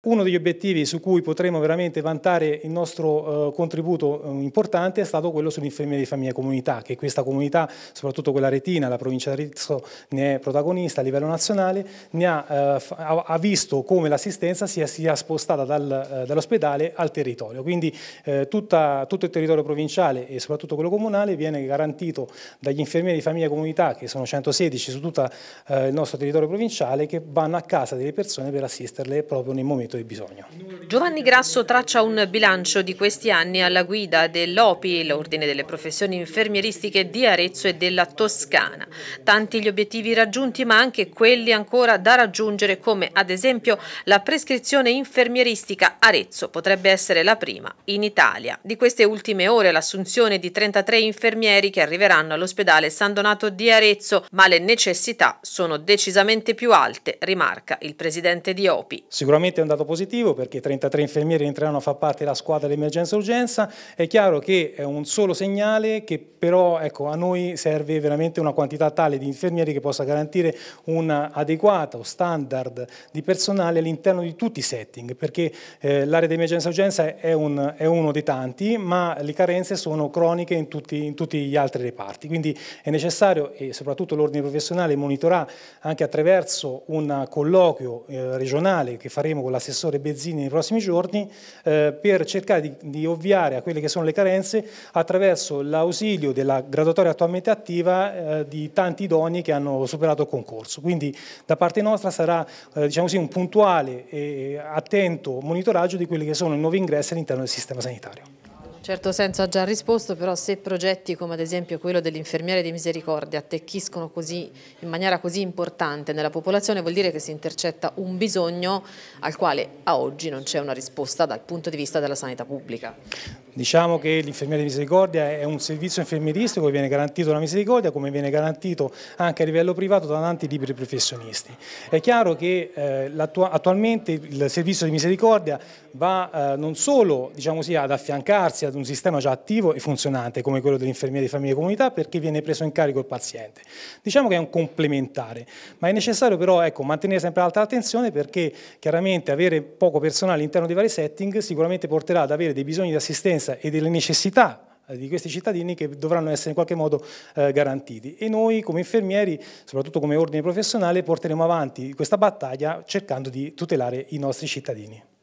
Uno degli obiettivi su cui potremo veramente vantare il nostro eh, contributo eh, importante è stato quello sull'infermiera di famiglia e comunità, che questa comunità, soprattutto quella retina, la provincia di Arezzo ne è protagonista a livello nazionale, ha, eh, ha, visto come l'assistenza sia, sia, spostata dal, eh, dall'ospedale al territorio. Quindi eh, tutta, tutto il territorio provinciale e soprattutto quello comunale viene garantito dagli infermieri di famiglia e comunità, che sono 116 su tutto eh, il nostro territorio provinciale, che vanno a casa delle persone per assisterle proprio nel momento merito e bisogno. Giovanni Grasso traccia un bilancio di questi anni alla guida dell'OPI, l'Ordine delle Professioni Infermieristiche di Arezzo e della Toscana. Tanti gli obiettivi raggiunti ma anche quelli ancora da raggiungere come ad esempio la prescrizione infermieristica Arezzo potrebbe essere la prima in Italia. Di queste ultime ore l'assunzione di 33 infermieri che arriveranno all'ospedale San Donato di Arezzo ma le necessità sono decisamente più alte, rimarca il presidente di OPI. Sicuramente è andata risultato positivo perché 33 infermieri entreranno a far parte della squadra dell'emergenza-urgenza, è chiaro che è un solo segnale che però ecco, a noi serve veramente una quantità tale di infermieri che possa garantire un adeguato standard di personale all'interno di tutti i setting, perché eh, l'area di emergenza-urgenza è, un, è, uno dei tanti, ma le carenze sono croniche in tutti, in tutti gli altri reparti, quindi è necessario e soprattutto l'ordine professionale monitorà anche attraverso un colloquio eh, regionale che faremo con la l'assessore Bezzini nei prossimi giorni eh, per cercare di, di, ovviare a quelle che sono le carenze attraverso l'ausilio della graduatoria attualmente attiva eh, di tanti idoni che hanno superato il concorso. Quindi da parte nostra sarà eh, diciamo così, un puntuale e attento monitoraggio di quelli che sono i nuovi ingressi all'interno del sistema sanitario certo senso ha già risposto, però se progetti come ad esempio quello dell'infermiere di misericordia attecchiscono così, in maniera così importante nella popolazione vuol dire che si intercetta un bisogno al quale a oggi non c'è una risposta dal punto di vista della sanità pubblica. Diciamo che l'infermiera di misericordia è un servizio infermieristico che viene garantito dalla misericordia come viene garantito anche a livello privato da tanti liberi professionisti. È chiaro che eh, attualmente il servizio di misericordia va eh, non solo diciamo così, ad affiancarsi ad un sistema già attivo e funzionante come quello dell'infermiera di famiglia e comunità perché viene preso in carico il paziente. Diciamo che è un complementare, ma è necessario però ecco, mantenere sempre alta attenzione perché chiaramente avere poco personale all'interno dei vari setting sicuramente porterà ad avere dei bisogni di assistenza sicurezza e delle necessità eh, di questi cittadini che dovranno essere in qualche modo eh, garantiti. E noi come infermieri, soprattutto come ordine professionale, porteremo avanti questa battaglia cercando di tutelare i nostri cittadini.